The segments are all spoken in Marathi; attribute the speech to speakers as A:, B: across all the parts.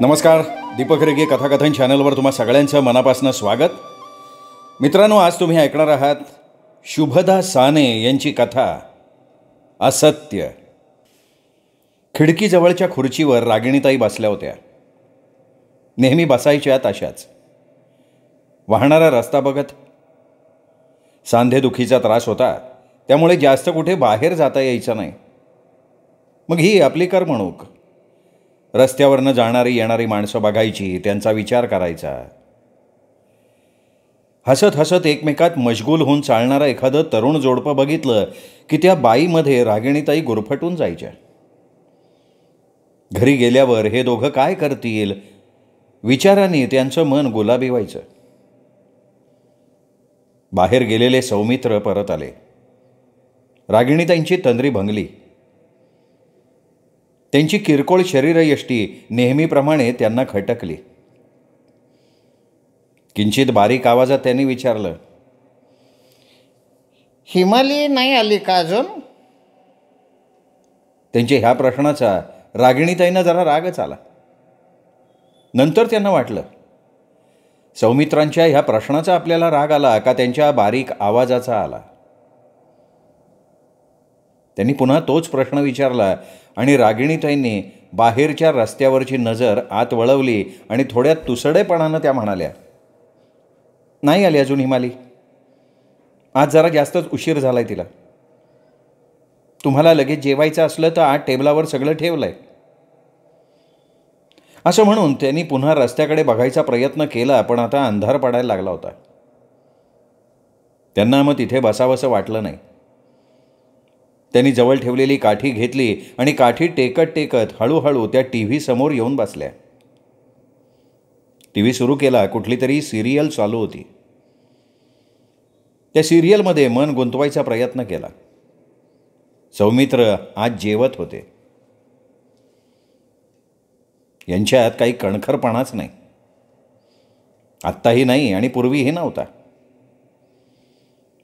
A: नमस्कार दीपक रेगे कथाकथन चॅनलवर तुम्हा सगळ्यांचं मनापासून स्वागत मित्रांनो आज तुम्ही ऐकणार आहात शुभदा साने यांची कथा असत्य खिडकीजवळच्या खुर्चीवर रागिणीताई बसल्या होत्या नेहमी बसायच्या तशाच वाहणारा रस्ता बघत सांधेदुखीचा त्रास होता त्यामुळे जास्त कुठे बाहेर जाता यायचं नाही मग ही आपली करमणूक रस्त्यावरनं जाणारी येणारी माणसं बघायची त्यांचा विचार करायचा हसत हसत एकमेकात मशगूल होऊन चालणारं एखादं तरुण जोडपं बघितलं की त्या बाईमध्ये रागिणीताई गुरफटून जायच्या घरी गेल्यावर हे दोघं काय करतील विचाराने त्यांचं मन गुलाबी व्हायचं बाहेर गेलेले सौमित्र परत आले रागिणीताईंची तंद्री भंगली त्यांची किरकोळ शरीरयष्टी नेहमीप्रमाणे त्यांना खटकली किंचित बारीक आवाजात त्यांनी विचारलं
B: हिमाली नाही आली का अजून
A: त्यांच्या ह्या प्रश्नाचा रागिणीताईनं जरा रागच आला नंतर त्यांना वाटलं सौमित्रांच्या ह्या प्रश्नाचा आपल्याला राग आला का त्यांच्या बारीक आवाजाचा आला त्यांनी पुन्हा तोच प्रश्न विचारला आणि रागिणीताईंनी बाहेरच्या रस्त्यावरची नजर आत वळवली आणि थोड्या तुसडेपणानं त्या म्हणाल्या नाही आली अजून हिमाली आज जरा जास्तच उशीर झालाय तिला तुम्हाला लगेच जेवायचं असलं तर आज टेबलावर सगळं ठेवलंय असं म्हणून त्यांनी पुन्हा रस्त्याकडे बघायचा प्रयत्न केला पण आता अंधार पडायला लागला होता त्यांना मग तिथे बसावंसं वाटलं नाही त्यांनी जवळ ठेवलेली काठी घेतली आणि काठी टेकत टेकत हळूहळू त्या टी समोर येऊन बसल्या टी व्ही सुरू केला कुठली तरी सिरियल चालू होती त्या सिरियलमध्ये मन गुंतवायचा प्रयत्न केला सौमित्र आज जेवत होते यांच्यात काही कणखरपणाच नाही आत्ताही नाही आणि पूर्वीही नव्हता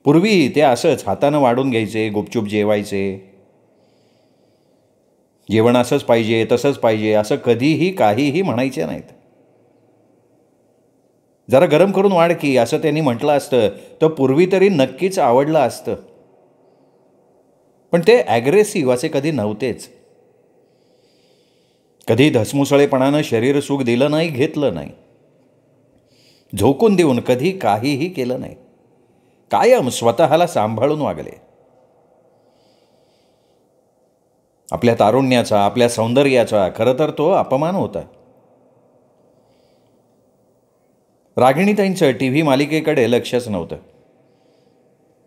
A: पूर्वी ते असंच हातानं वाढून घ्यायचे गुपचूप जेवायचे जेवण असंच पाहिजे तसंच पाहिजे असं कधीही काहीही म्हणायचे नाहीत जरा गरम करून वाढ की असं त्यांनी म्हटलं असतं तर पूर्वी तरी नक्कीच आवडलं असतं पण ते ॲग्रेसिव्ह असे कधी नव्हतेच कधी धसमुसळेपणानं शरीर सुख दिलं नाही घेतलं नाही झोकून देऊन कधी काहीही केलं नाही कायम स्वतःला सांभाळून वागले आपल्या तारुण्याचा आपल्या सौंदर्याचा खरं तर तो अपमान होता त्यांचं टी व्ही मालिकेकडे लक्षच नव्हतं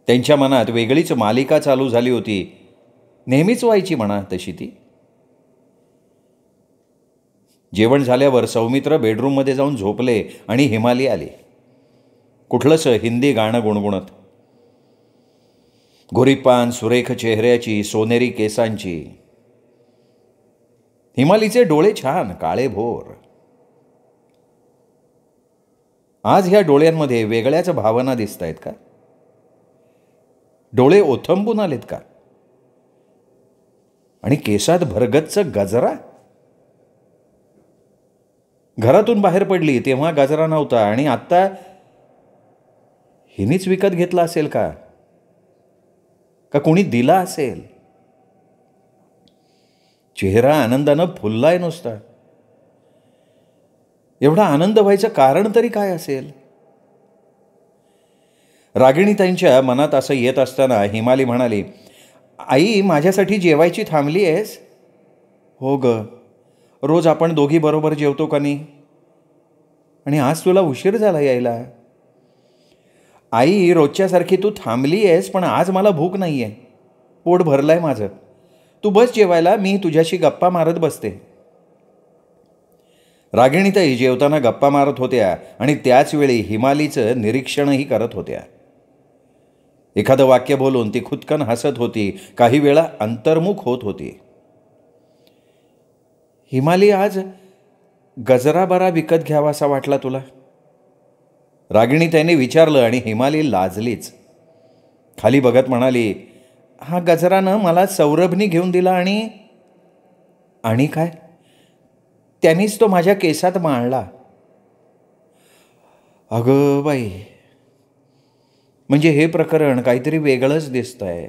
A: त्यांच्या मनात वेगळीच मालिका चालू झाली होती नेहमीच व्हायची म्हणा तशी ती जेवण झाल्यावर सौमित्र बेडरूममध्ये जाऊन झोपले आणि हिमाली आली कुठलंसं हिंदी गाणं गुणगुणत गोरीपान सुरेख चेहऱ्याची सोनेरी केसांची हिमालीचे डोळे छान काळे भोर आज ह्या डोळ्यांमध्ये वेगळ्याच भावना दिसत आहेत का डोळे ओथंबून आलेत का आणि केसात भरगतच गजरा घरातून बाहेर पडली तेव्हा गजरा नव्हता आणि आत्ता हिनीच विकत घेतला असेल का का कोणी दिला असेल चेहरा आनंदानं फुललाय नुसता एवढा आनंद व्हायचं कारण तरी काय असेल त्यांच्या मनात असं येत असताना हिमाली म्हणाली आई माझ्यासाठी जेवायची थांबली आहेस हो ग रोज आपण दोघी बरोबर जेवतो का नाही आणि आज तुला उशीर झाला यायला आई रोजच्यासारखी तू थांबली आहेस पण आज मला भूक नाही आहे पोट भरलं आहे माझं तू बस जेवायला मी तुझ्याशी गप्पा मारत बसते रागिणीताई जेवताना गप्पा मारत होत्या आणि त्याचवेळी हिमालीचं निरीक्षणही करत होत्या एखादं वाक्य बोलून ती खुदकन हसत होती काही वेळा अंतर्मुख होत होती हिमाली आज गजराबरा विकत घ्यावासा वाटला तुला रागिणी त्याने विचारलं आणि हिमाली लाजलीच खाली बघत म्हणाली हा गजरानं मला सौरभनी घेऊन दिला आणि आणि काय त्यांनीच तो माझ्या केसात मांडला अगं बाई म्हणजे हे प्रकरण काहीतरी वेगळंच दिसत आहे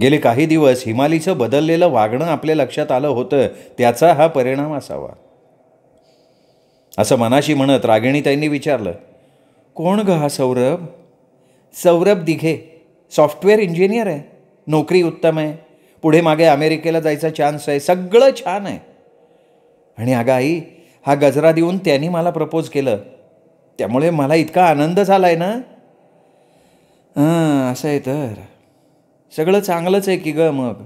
A: गेले काही दिवस हिमालीचं बदललेलं वागणं आपल्या लक्षात आलं होतं त्याचा हा परिणाम असावा असं मनाशी म्हणत रागिणीताईंनी विचारलं कोण ग हा सौरभ सौरभ दिघे सॉफ्टवेअर इंजिनियर आहे नोकरी उत्तम आहे पुढे मागे अमेरिकेला जायचा चान्स आहे सगळं छान आहे आणि अगं आई हा गजरा देऊन त्यांनी मला प्रपोज केलं त्यामुळे मला इतका आनंद झाला आहे ना हां असं आहे तर सगळं चांगलंच आहे की ग मग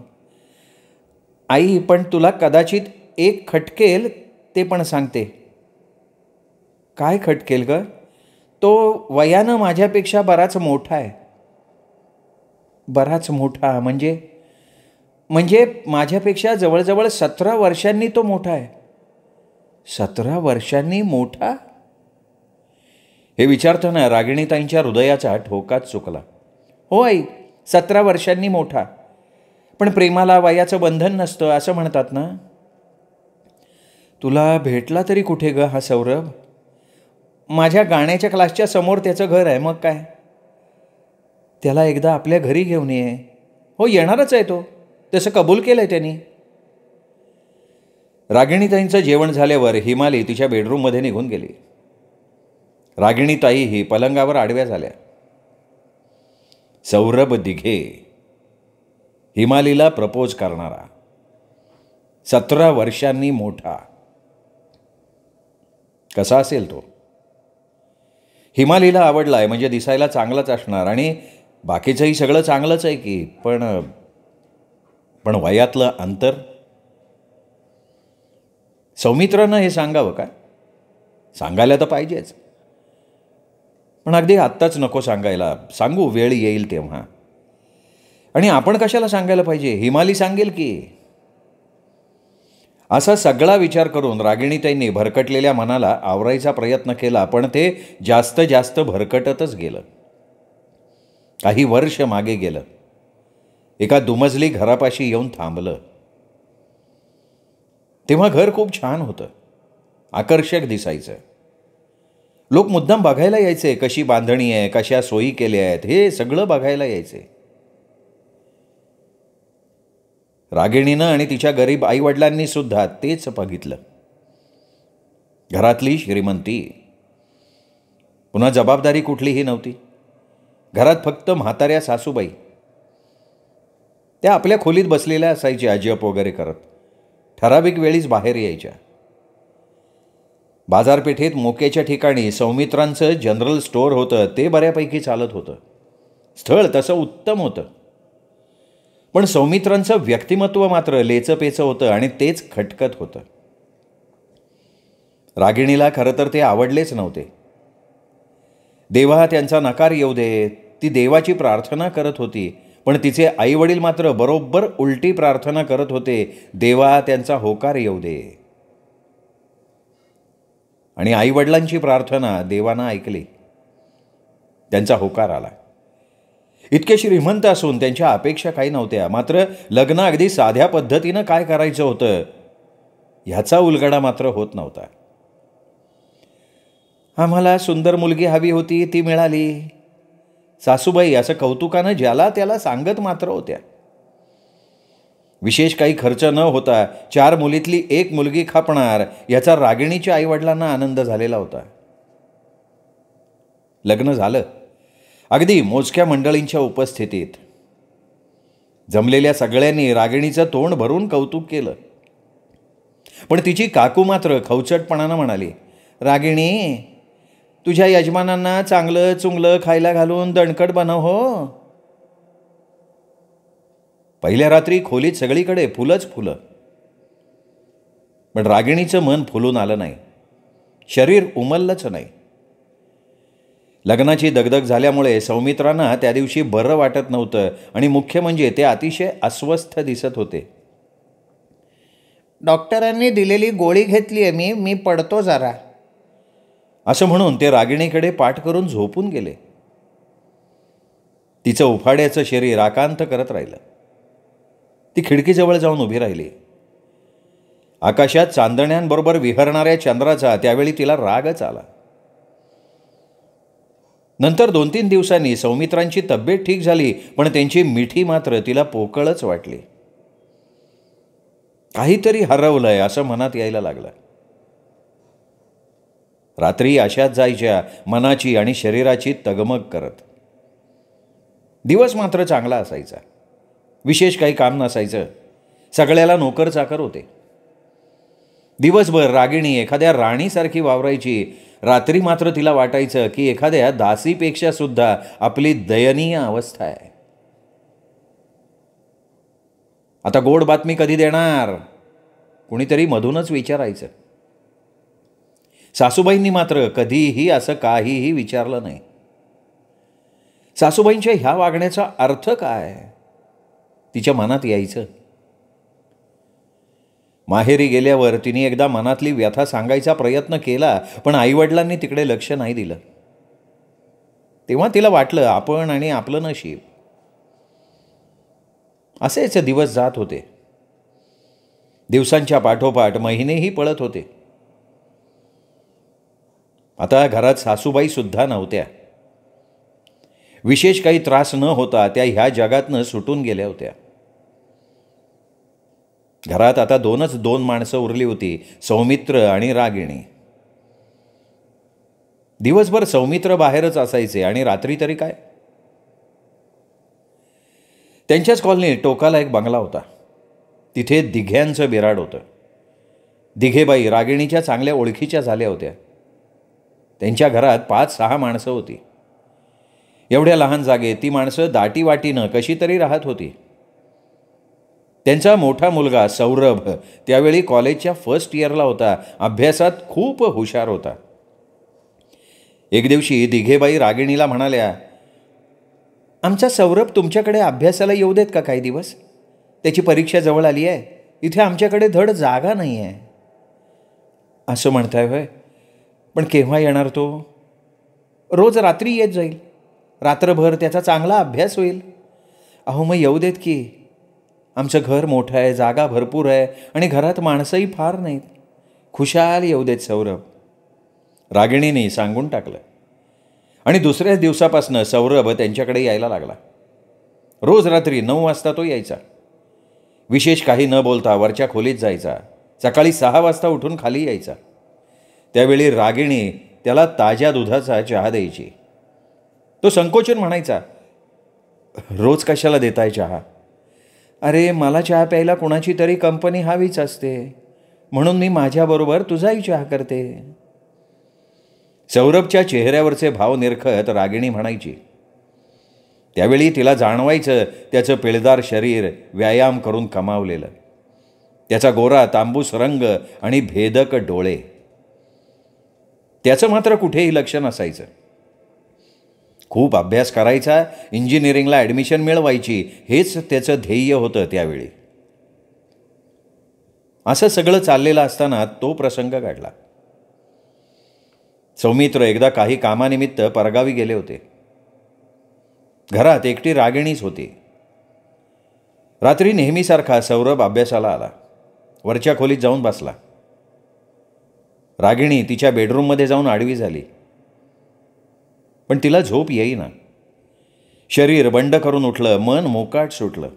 A: आई पण तुला कदाचित एक खटकेल ते पण सांगते काय खटकेलकर तो वयानं माझ्यापेक्षा बराच मोठा आहे बराच मोठा म्हणजे म्हणजे माझ्यापेक्षा जवळजवळ सतरा वर्षांनी तो मोठा आहे सतरा वर्षांनी मोठा हे विचारताना रागिणीताईंच्या हृदयाचा ठोकाच चुकला हो आई सतरा वर्षांनी मोठा पण प्रेमाला वयाचं बंधन नसतं असं म्हणतात ना तुला भेटला तरी कुठे ग हा सौरभ माझ्या गाण्याच्या क्लासच्या समोर त्याचं घर आहे मग काय त्याला एकदा आपल्या घरी घेऊन ये हो येणारच आहे तो तसं कबूल केलं आहे त्यांनी रागिणीताईंचं जेवण झाल्यावर हिमाली तिच्या बेडरूममध्ये निघून गेली रागिणीताई ही पलंगावर आडव्या झाल्या सौरभ दिघे हिमालीला प्रपोज करणारा सतरा वर्षांनी मोठा कसा असेल तो हिमालीला आवडला आहे म्हणजे दिसायला चांगलाच असणार आणि बाकीचंही सगळं चांगलंच आहे की पण पण वयातलं अंतर सौमित्रानं हे सांगावं का सांगायला तर पाहिजेच पण अगदी आत्ताच नको सांगायला सांगू वेळ येईल तेव्हा आणि आपण कशाला सांगायला पाहिजे हिमाली सांगेल की असा सगळा विचार करून रागिणीताईंनी भरकटलेल्या मनाला आवरायचा प्रयत्न केला पण ते जास्त जास्त भरकटतच गेलं काही वर्ष मागे गेलं एका दुमजली घरापाशी येऊन थांबलं तेव्हा घर खूप छान होतं आकर्षक दिसायचं लोक मुद्दाम बघायला यायचे कशी बांधणी आहे कशा सोयी केल्या आहेत हे सगळं बघायला यायचे रागिणीनं आणि तिच्या गरीब सुद्धा तेच बघितलं घरातली श्रीमंती पुन्हा जबाबदारी कुठलीही नव्हती घरात फक्त म्हाताऱ्या सासूबाई त्या आपल्या खोलीत बसलेल्या असायची अजिअप वगैरे करत ठराविक वेळीच बाहेर यायच्या बाजारपेठेत मोक्याच्या ठिकाणी सौमित्रांचं जनरल स्टोअर होतं ते बऱ्यापैकी चालत होतं स्थळ तसं उत्तम होतं पण सौमित्रांचं व्यक्तिमत्व मात्र लेचपेचं होतं आणि तेच खटकत होतं रागिणीला खरं तर ते आवडलेच नव्हते देवा त्यांचा नकार येऊ दे ती देवाची प्रार्थना करत होती पण तिचे आईवडील मात्र बरोबर उलटी प्रार्थना करत होते देवा त्यांचा होकार येऊ दे आणि आईवडिलांची प्रार्थना देवांना ऐकली त्यांचा होकार आला इतके श्रीमंत असून त्यांच्या अपेक्षा काही नव्हत्या मात्र लग्न अगदी साध्या पद्धतीनं काय करायचं होतं ह्याचा उलगडा मात्र होत नव्हता आम्हाला सुंदर मुलगी हवी होती ती मिळाली सासूबाई असं कौतुकानं ज्याला त्याला सांगत मात्र होत्या विशेष काही खर्च न होता चार मुलीतली एक मुलगी खापणार याचा रागिणीच्या आईवडिलांना आनंद झालेला होता लग्न झालं अगदी मोजक्या मंडळींच्या उपस्थितीत जमलेल्या सगळ्यांनी रागिणीचं तोंड भरून कौतुक केलं पण तिची काकू मात्र खवचटपणानं म्हणाली रागिणी तुझ्या यजमानांना चांगलं चुंगलं खायला घालून दणकट बनव हो पहिल्या रात्री खोलीत सगळीकडे फुलंच फुलं पण रागिणीचं मन फुलून आलं नाही शरीर उमललंच नाही लग्नाची दगदग झाल्यामुळे सौमित्रांना त्या दिवशी बरं वाटत नव्हतं आणि मुख्य म्हणजे ते अतिशय अस्वस्थ दिसत होते
B: डॉक्टरांनी दिलेली गोळी घेतली आहे मी मी पडतो जरा
A: असं म्हणून ते रागिणीकडे पाठ करून झोपून गेले तिचं उफाड्याचं शरीर आकांत करत राहिलं ती खिडकीजवळ जाऊन उभी राहिली आकाशात चांदण्यांबरोबर विहरणाऱ्या चंद्राचा त्यावेळी तिला रागच आला नंतर दोन तीन दिवसांनी सौमित्रांची तब्येत ठीक झाली पण त्यांची मिठी मात्र तिला पोकळच वाटली काहीतरी हरवलंय असं मनात यायला लागलं रात्री अशाच जायच्या मनाची आणि शरीराची तगमग करत दिवस मात्र चांगला असायचा विशेष काही काम नसायचं सगळ्याला नोकर चाकर होते दिवसभर रागिणी एखाद्या राणीसारखी वावरायची रात्री मात्र तिला वाटायचं की एखाद्या दासीपेक्षा सुद्धा आपली दयनीय अवस्था आहे आता गोड बातमी कधी देणार कुणीतरी मधूनच विचारायचं सासूबाईंनी मात्र कधीही असं काहीही विचारलं नाही सासूबाईंच्या ह्या वागण्याचा अर्थ काय तिच्या मनात यायचं माहेरी गेल्यावर तिने एकदा मनातली व्यथा सांगायचा प्रयत्न केला पण आईवडिलांनी तिकडे लक्ष नाही दिलं तेव्हा तिला वाटलं आपण आणि आपलं नशीब असेच दिवस जात होते दिवसांच्या पाठोपाठ महिनेही पळत होते आता घरात सासूबाई सुद्धा नव्हत्या विशेष काही त्रास न होता त्या ह्या जगातनं सुटून गेल्या होत्या घरात आता दोनच दोन माणसं उरली होती सौमित्र आणि रागिणी दिवसभर सौमित्र बाहेरच असायचे आणि रात्री तरी काय त्यांच्याच कॉलनीत टोकाला एक बंगला होता तिथे दिघ्यांचं बिराड होतं दिघेबाई रागिणीच्या चांगल्या ओळखीच्या झाल्या होत्या त्यांच्या घरात पाच सहा माणसं होती एवढ्या लहान जागेत ती माणसं दाटीवाटीनं कशी तरी राहत होती त्यांचा मोठा मुलगा सौरभ त्यावेळी कॉलेजच्या फर्स्ट इयरला होता अभ्यासात खूप हुशार होता एक दिवशी दिघेबाई रागिणीला म्हणाल्या आमचा सौरभ तुमच्याकडे अभ्यासाला येऊ देत का काही दिवस त्याची परीक्षा जवळ आली आहे इथे आमच्याकडे धड जागा नाही आहे असं म्हणताय होय पण केव्हा येणार तो रोज रात्री येत जाईल रात्रभर त्याचा चांगला अभ्यास होईल अहो मग येऊ देत की आमचं घर मोठं आहे जागा भरपूर आहे आणि घरात माणसंही फार नाहीत खुशाल येऊ देत सौरभ रागिणीने सांगून टाकलं आणि दुसऱ्याच दिवसापासनं सौरभ त्यांच्याकडे यायला लागला रोज रात्री नऊ वाजता तो यायचा विशेष काही न बोलता वरच्या खोलीत जायचा सकाळी सहा वाजता उठून खाली यायचा त्यावेळी रागिणी त्याला ताज्या दुधाचा चहा द्यायची तो संकोचन म्हणायचा रोज कशाला देताय चहा अरे मला चहा प्यायला कोणाची तरी कंपनी हवीच असते म्हणून मी माझ्याबरोबर तुझाही चहा करते सौरभच्या चेहऱ्यावरचे भाव निरखत रागिणी म्हणायची त्यावेळी तिला जाणवायचं त्याचं पिळदार शरीर व्यायाम करून कमावलेलं त्याचा गोरा तांबूस रंग आणि भेदक डोळे त्याचं मात्र कुठेही लक्ष नसायचं खूप अभ्यास करायचा इंजिनिअरिंगला ॲडमिशन मिळवायची हेच त्याचं ध्येय होतं त्यावेळी असं सगळं चाललेलं असताना तो प्रसंग काढला सौमित्र एकदा काही कामानिमित्त परगावी गेले होते घरात एकटी रागिणीच होती रात्री नेहमीसारखा सौरभ अभ्यासाला आला वरच्या खोलीत जाऊन बसला रागिणी तिच्या बेडरूममध्ये जाऊन आडवी झाली पण तिला झोप येईना शरीर बंड करून उठलं मन मोकाट सुटलं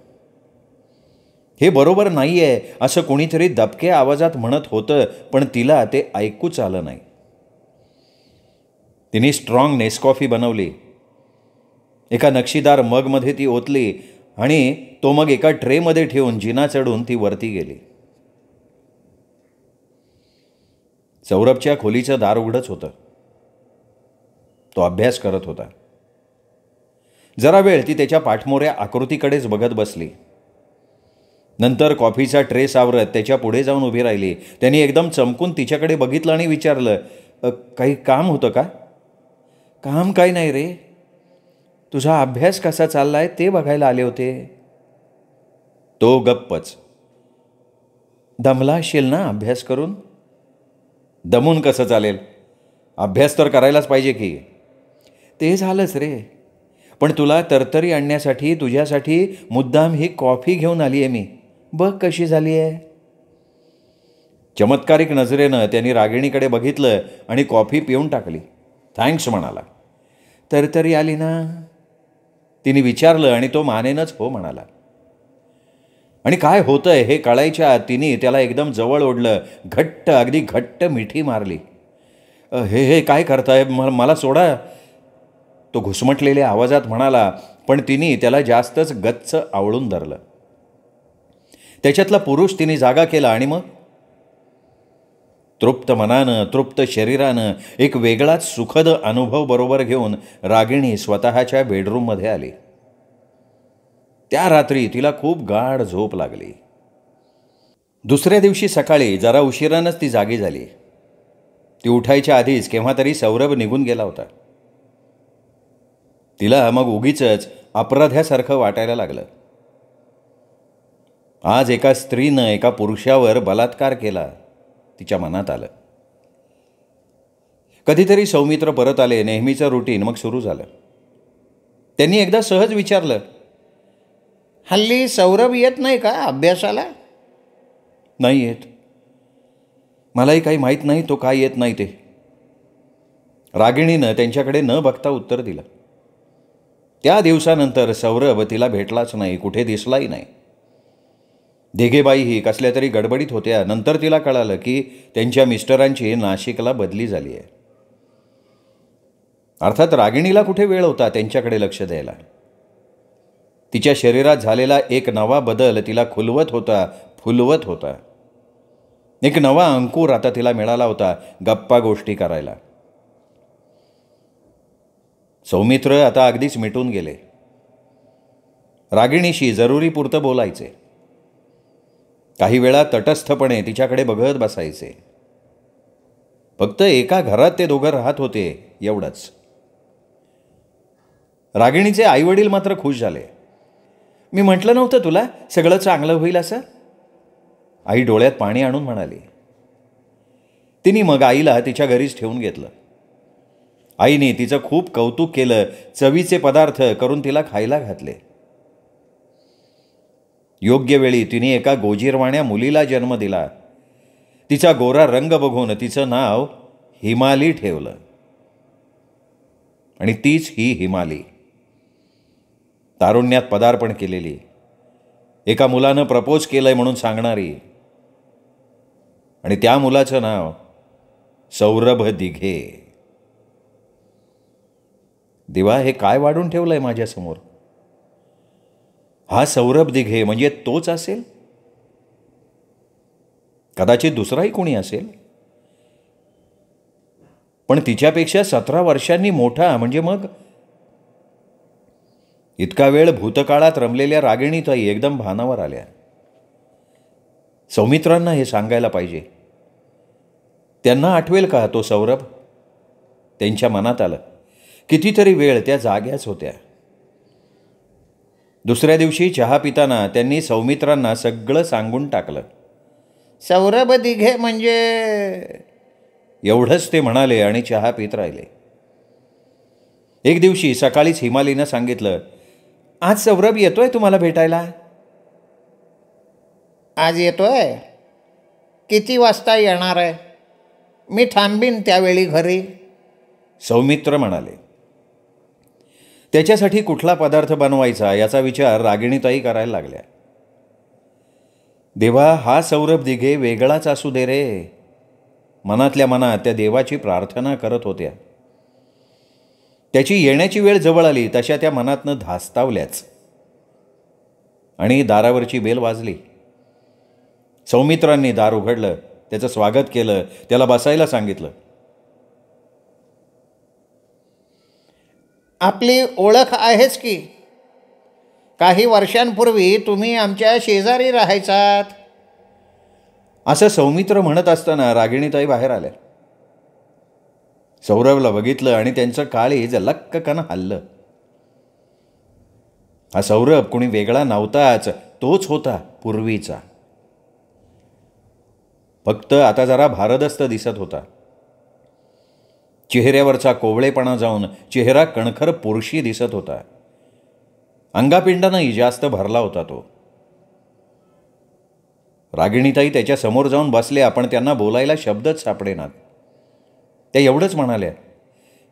A: हे बरोबर नाही आहे असं कोणीतरी दबक्या आवाजात म्हणत होतं पण तिला ते ऐकूच आलं नाही तिने स्ट्रॉंग नेसकॉफी बनवली एका नक्षीदार मगमध्ये ती ओतली आणि तो मग एका ट्रेमध्ये ठेवून जिना चढून ती वरती गेली सौरभच्या खोलीचं दार उघडंच होतं तो अभ्यास करत होता जरा वेळ ती त्याच्या पाठमोऱ्या आकृतीकडेच बघत बसली नंतर कॉफीचा ट्रे सावरत त्याच्या पुढे जाऊन उभी राहिली त्यांनी एकदम चमकून तिच्याकडे बघितलं आणि विचारलं काही काम होतं का काम काही नाही रे तुझा अभ्यास कसा चालला आहे ते बघायला आले होते तो गप्पच दमला असेल ना अभ्यास करून दमून कसं चालेल अभ्यास तर करायलाच पाहिजे की ते झालंच रे पण तुला तरतरी आणण्यासाठी तुझ्यासाठी मुद्दाम ही कॉफी घेऊन आली आहे मी बघ कशी झाली आहे चमत्कारिक नजरेनं त्यांनी रागिणीकडे बघितलं आणि कॉफी पिऊन टाकली थँक्स म्हणाला तरतरी आली ना तिने विचारलं आणि तो मानेनच हो म्हणाला आणि काय होतंय हे कळायच्या तिने त्याला एकदम जवळ ओढलं घट्ट अगदी घट्ट मिठी मारली हे हे काय करताय मला सोडा तो घुसमटलेल्या आवाजात म्हणाला पण तिने त्याला जास्तच गच्च आवळून धरलं त्याच्यातला पुरुष तिने जागा केला आणि मग तृप्त मनानं तृप्त शरीरानं एक वेगळाच सुखद अनुभव बरोबर घेऊन रागिणी स्वतःच्या बेडरूममध्ये आली त्या रात्री तिला खूप गाढ झोप लागली दुसऱ्या दिवशी सकाळी जरा उशिरानंच ती जागी झाली ती उठायच्या आधीच केव्हा तरी सौरभ निघून गेला होता तिला मग उगीच अपराध्यासारखं वाटायला लागलं आज एका स्त्रीनं एका पुरुषावर बलात्कार केला तिच्या मनात आलं कधीतरी सौमित्र परत आले नेहमीचं रुटीन मग सुरू झालं त्यांनी एकदा सहज विचारलं
B: हल्ली सौरभ येत नाही का अभ्यासाला
A: नाही येत मलाही काही माहीत नाही तो काय येत नाही ते रागिणीनं त्यांच्याकडे न बघता उत्तर दिलं त्या दिवसानंतर सौरभ तिला भेटलाच नाही कुठे दिसलाही नाही ही कसल्या तरी गडबडीत होत्या नंतर तिला कळालं की त्यांच्या मिस्टरांची नाशिकला बदली झाली आहे अर्थात रागिणीला कुठे वेळ होता त्यांच्याकडे लक्ष द्यायला तिच्या शरीरात झालेला एक नवा बदल तिला खुलवत होता फुलवत होता एक नवा अंकुर आता तिला मिळाला होता गप्पा गोष्टी करायला सौमित्र आता अगदीच मिटून गेले रागिणीशी जरुरीपुरतं बोलायचे काही वेळा तटस्थपणे तिच्याकडे बघत बसायचे फक्त एका घरात ते दोघं राहत होते एवढंच रागिणीचे आईवडील मात्र खुश झाले मी म्हटलं नव्हतं तुला सगळं चांगलं होईल असं आई डोळ्यात पाणी आणून म्हणाली तिने मग आईला तिच्या घरीच ठेवून घेतलं आईने तिचं खूप कौतुक केलं चवीचे पदार्थ करून तिला खायला घातले योग्य वेळी तिने एका गोजीरवाण्या मुलीला जन्म दिला तिचा गोरा रंग बघून तिचं नाव हिमाली ठेवलं आणि तीच ही हिमाली तारुण्यात पदार्पण केलेली एका मुलानं प्रपोज केलंय म्हणून सांगणारी आणि त्या मुलाचं नाव सौरभ दिघे देवा हे काय वाढून ठेवलं आहे माझ्यासमोर हा सौरभ दिघे म्हणजे तोच असेल कदाचित दुसराही कोणी असेल पण तिच्यापेक्षा सतरा वर्षांनी मोठा म्हणजे मग इतका वेळ भूतकाळात रमलेल्या रागिणीताई एकदम भानावर आल्या सौमित्रांना हे सांगायला पाहिजे त्यांना आठवेल का तो सौरभ त्यांच्या मनात आलं कितीतरी वेळ त्या जाग्याच होत्या दुसऱ्या दिवशी चहा पिताना त्यांनी सौमित्रांना सगळं सांगून टाकलं
B: सौरभ दिघे म्हणजे
A: एवढंच ते म्हणाले आणि चहा पित राहिले एक दिवशी सकाळीच हिमालीनं सांगितलं
B: आज सौरभ येतोय तुम्हाला भेटायला आज येतोय किती वाजता येणार आहे मी थांबीन त्यावेळी घरी
A: सौमित्र म्हणाले त्याच्यासाठी कुठला पदार्थ बनवायचा याचा विचार रागिणीताई करायला लागल्या देवा हा सौरभ दिघे वेगळाच असू दे रे मनातल्या मनात त्या देवाची प्रार्थना करत होत्या त्याची येण्याची वेळ जवळ आली तशा त्या मनातनं धास्तावल्याच आणि दारावरची बेल वाजली सौमित्रांनी दार उघडलं त्याचं स्वागत केलं त्याला बसायला सांगितलं
B: आपली ओळख आहेच की काही वर्षांपूर्वी तुम्ही आमच्या शेजारी राहायचात असं
A: सौमित्र म्हणत असताना रागिणीताई बाहेर आल्या सौरवला बघितलं आणि त्यांचं काळीज कन हल्लं हा सौरभ कोणी वेगळा नव्हताच तोच होता पूर्वीचा फक्त आता जरा भारदस्त दिसत होता चेहऱ्यावरचा कोवळेपणा जाऊन चेहरा कणखर पुरुषी दिसत होता अंगापिंडानंही जास्त भरला होता तो रागिणीताई त्याच्यासमोर जाऊन बसले आपण त्यांना बोलायला शब्दच सापडेनात त्या एवढंच म्हणाल्या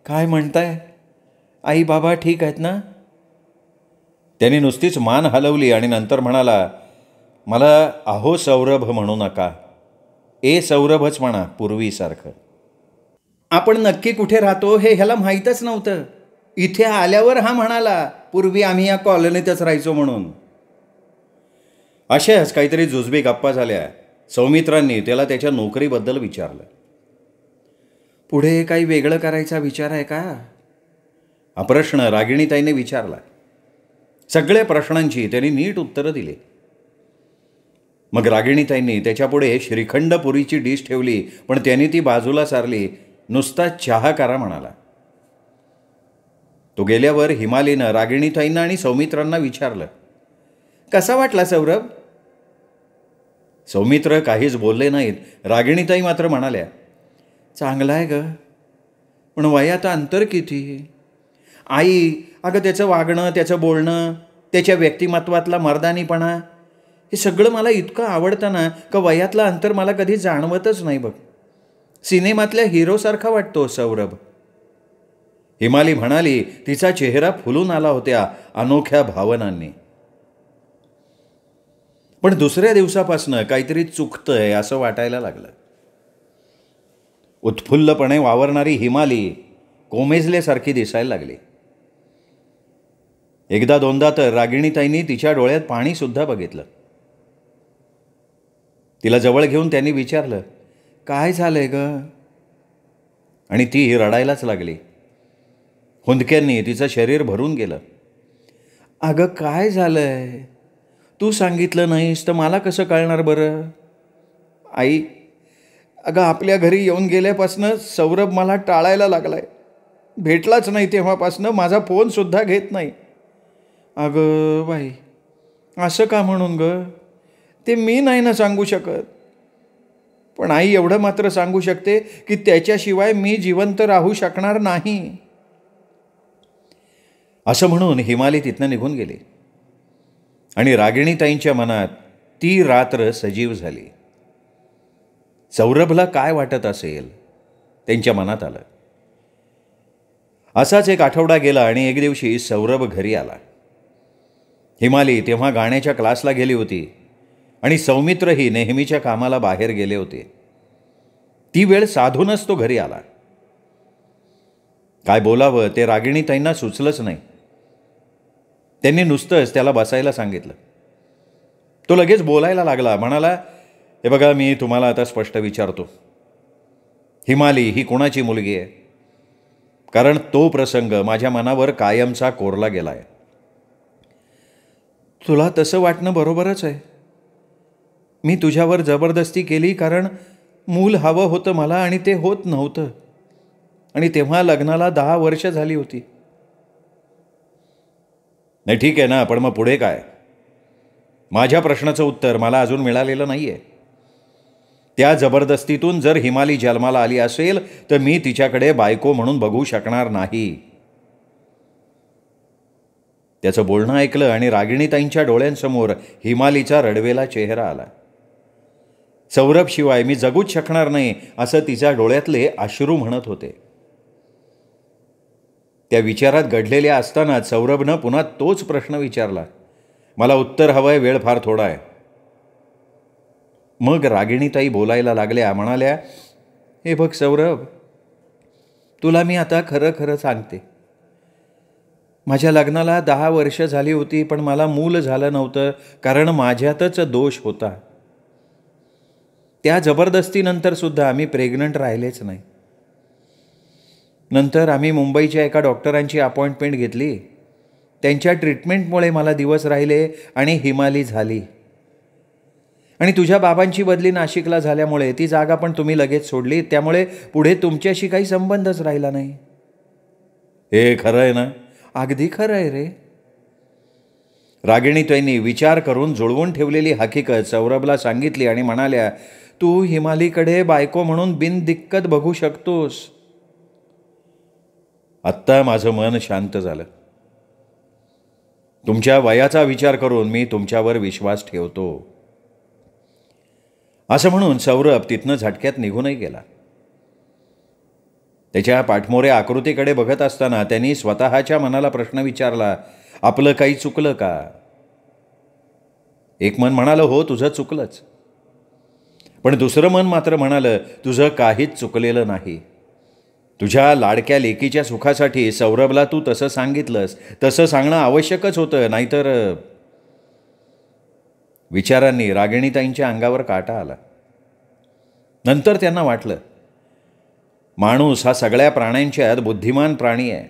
A: काय म्हणताय आई बाबा ठीक आहेत ना त्यांनी नुसतीच मान हलवली आणि नंतर म्हणाला मला अहो सौरभ म्हणू नका ए सौरभच म्हणा पूर्वीसारखं आपण नक्की कुठे राहतो हे ह्याला माहीतच नव्हतं इथे आल्यावर हा म्हणाला पूर्वी आम्ही या कॉलनीतच राहायचो म्हणून अशाच काहीतरी जुजबी गप्पा झाल्या सौमित्रांनी त्याला त्याच्या नोकरीबद्दल विचारलं पुढे काही वेगळं करायचा विचार आहे का हा प्रश्न रागिणीताईने विचारला सगळ्या प्रश्नांची त्यांनी नीट उत्तरं दिली मग रागिणीताईंनी त्याच्यापुढे श्रीखंडपुरीची डिश ठेवली पण त्यांनी ती बाजूला सारली नुसता चहा करा म्हणाला तो गेल्यावर हिमालीनं रागिणीताईंना आणि सौमित्रांना विचारलं कसा वाटला सौरभ सौमित्र काहीच बोलले नाहीत रागिणीताई मात्र म्हणाल्या चांगला आहे ग पण वयात अंतर किती आई अगं त्याचं वागणं त्याचं बोलणं त्याच्या व्यक्तिमत्वातला मर्दानीपणा हे सगळं मला इतकं आवडतं ना का वयातलं अंतर मला कधी जाणवतच नाही बघ सिनेमातल्या हिरोसारखा वाटतो सौरभ हिमाली म्हणाली तिचा चेहरा फुलून आला होत्या अनोख्या भावनांनी पण दुसऱ्या दिवसापासनं काहीतरी चुकतंय असं वाटायला लागलं उत्फुल्लपणे वावरणारी हिमाली कोमेजल्यासारखी दिसायला लागली एकदा दोनदा तर रागिणीताईंनी तिच्या डोळ्यात पाणीसुद्धा बघितलं तिला जवळ घेऊन त्यांनी विचारलं काय झालंय ग आणि ती रडायलाच लागली हुंदक्यांनी तिचं शरीर भरून गेलं अगं काय झालंय तू सांगितलं नाहीस तर मला कसं कळणार बरं आई अगं आपल्या घरी येऊन गेल्यापासनं सौरभ मला टाळायला लागला भेटलाच नाही तेव्हापासनं माझा फोनसुद्धा घेत नाही अगं बाई असं का म्हणून ग ते मी नाही ना सांगू शकत पण आई एवढं मात्र सांगू शकते की त्याच्याशिवाय मी जिवंत राहू शकणार नाही असं म्हणून हिमाली तिथनं निघून गेली आणि रागिणीताईंच्या मनात ती रात्र सजीव झाली सौरभला काय वाटत असेल त्यांच्या मनात आलं असाच एक आठवडा गेला आणि एक दिवशी सौरभ घरी आला हिमाली तेव्हा गाण्याच्या क्लासला गेली होती आणि सौमित्रही नेहमीच्या कामाला बाहेर गेले होते ती वेळ साधूनच तो घरी आला काय बोलावं ते त्यांना सुचलंच नाही त्यांनी नुसतंच त्याला बसायला सांगितलं तो लगेच बोलायला लागला म्हणाला हे बघा मी तुम्हाला आता स्पष्ट विचारतो हिमाली ही कोणाची मुलगी आहे कारण तो प्रसंग माझ्या मनावर कायमचा कोरला गेला आहे तुला तसं वाटणं बरोबरच आहे मी तुझ्यावर जबरदस्ती केली कारण मूल हवं होतं मला आणि ते होत नव्हतं आणि तेव्हा लग्नाला दहा वर्ष झाली होती नाही ठीक आहे ना पण मग पुढे काय माझ्या प्रश्नाचं उत्तर मला अजून मिळालेलं नाही आहे त्या जबरदस्तीतून जर हिमाली जन्माला आली असेल तर मी तिच्याकडे बायको म्हणून बघू शकणार नाही त्याचं बोलणं ऐकलं आणि रागिणीताईंच्या डोळ्यांसमोर हिमालीचा रडवेला चेहरा आला सौरभशिवाय मी जगूच शकणार नाही असं तिच्या डोळ्यातले अश्रू म्हणत होते त्या विचारात घडलेल्या असताना सौरभनं पुन्हा तोच प्रश्न विचारला मला उत्तर हवं आहे वेळ फार थोडा आहे मग रागिणीताई बोलायला लागल्या म्हणाल्या हे बघ सौरभ तुला मी आता खरं खरं सांगते माझ्या लग्नाला दहा वर्ष झाली होती पण मला मूल झालं नव्हतं कारण माझ्यातच दोष होता त्या जबरदस्तीनंतर सुद्धा आम्ही प्रेग्नंट राहिलेच नाही नंतर आम्ही मुंबईच्या एका डॉक्टरांची अपॉइंटमेंट घेतली त्यांच्या ट्रीटमेंटमुळे मला दिवस राहिले आणि हिमाली झाली आणि तुझ्या बाबांची बदली नाशिकला झाल्यामुळे ती जागा पण तुम्ही लगेच सोडली त्यामुळे पुढे तुमच्याशी काही संबंधच राहिला नाही हे खरं आहे ना अगदी खरं आहे रे रागिणी त्यांनी विचार करून जुळवून ठेवलेली हकीकत सौरभला सांगितली आणि म्हणाल्या तू हिमालीकडे बायको म्हणून बिनदिक्कत बघू शकतोस आत्ता माझं मन शांत झालं तुमच्या वयाचा विचार करून मी तुमच्यावर विश्वास ठेवतो असं म्हणून सौरभ तिथनं झटक्यात निघूनही गेला त्याच्या पाठमोऱ्या आकृतीकडे बघत असताना त्यांनी स्वतःच्या मनाला प्रश्न विचारला आपलं काही चुकलं का एक मन म्हणालं हो तुझं चुकलंच पण दुसरं मन मात्र म्हणालं तुझं काहीच चुकलेलं नाही तुझ्या लाडक्या लेकीच्या सुखासाठी सौरभला तू तसं सांगितलंस तसं सांगणं आवश्यकच होतं नाहीतर विचारांनी रागिणीताईंच्या अंगावर काटा आला नंतर त्यांना वाटलं माणूस हा सगळ्या प्राण्यांच्यात बुद्धिमान प्राणी आहे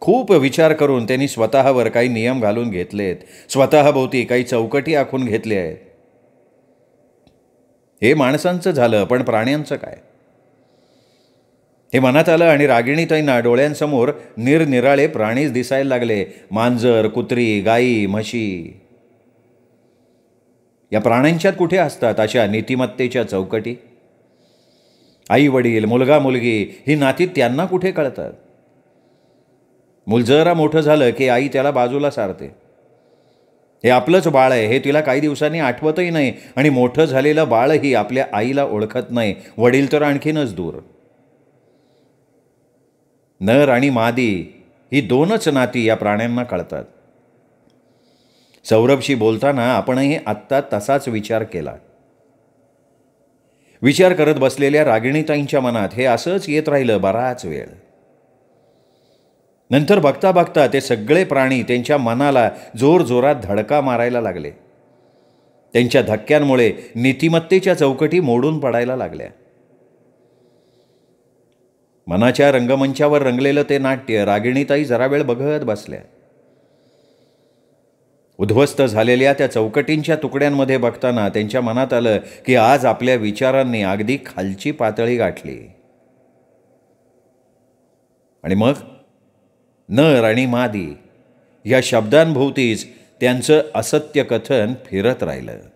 A: खूप विचार करून त्यांनी स्वतःवर काही नियम घालून घेतलेत स्वतःभोवती काही चौकटी आखून घेतले आहेत हे माणसांचं झालं पण प्राण्यांचं काय हे मनात आलं आणि रागिणीताईंना डोळ्यांसमोर निरनिराळे प्राणीच दिसायला लागले मांजर कुत्री गाई म्हशी या प्राण्यांच्यात कुठे असतात अशा नीतिमत्तेच्या चौकटी आई वडील मुलगा मुलगी ही नाती त्यांना कुठे कळतात मुल जरा मोठं झालं की आई त्याला बाजूला सारते हे आपलंच बाळ आहे हे तिला काही दिवसांनी आठवतही नाही आणि मोठं झालेलं बाळही आपल्या आईला ओळखत नाही वडील तर आणखीनच दूर नर आणि मादी ही दोनच नाती या प्राण्यांना कळतात सौरभशी बोलताना आपणही आत्ता तसाच विचार केला विचार करत बसलेल्या रागिणीताईंच्या मनात हे असंच येत राहिलं बराच वेळ नंतर बघता बघता ते सगळे प्राणी त्यांच्या मनाला जोरजोरात धडका मारायला लागले त्यांच्या धक्क्यांमुळे नीतिमत्तेच्या चौकटी मोडून पडायला लागल्या मनाच्या रंगमंचावर रंगलेलं ते नाट्य रागिणीताई जरा वेळ बघत बसल्या उद्ध्वस्त झालेल्या त्या चौकटींच्या तुकड्यांमध्ये बघताना त्यांच्या मनात आलं की आज आपल्या विचारांनी अगदी खालची पातळी गाठली आणि मग नर आणि मादी या शब्दांभोवतीच त्यांचं असत्य कथन फिरत राहिलं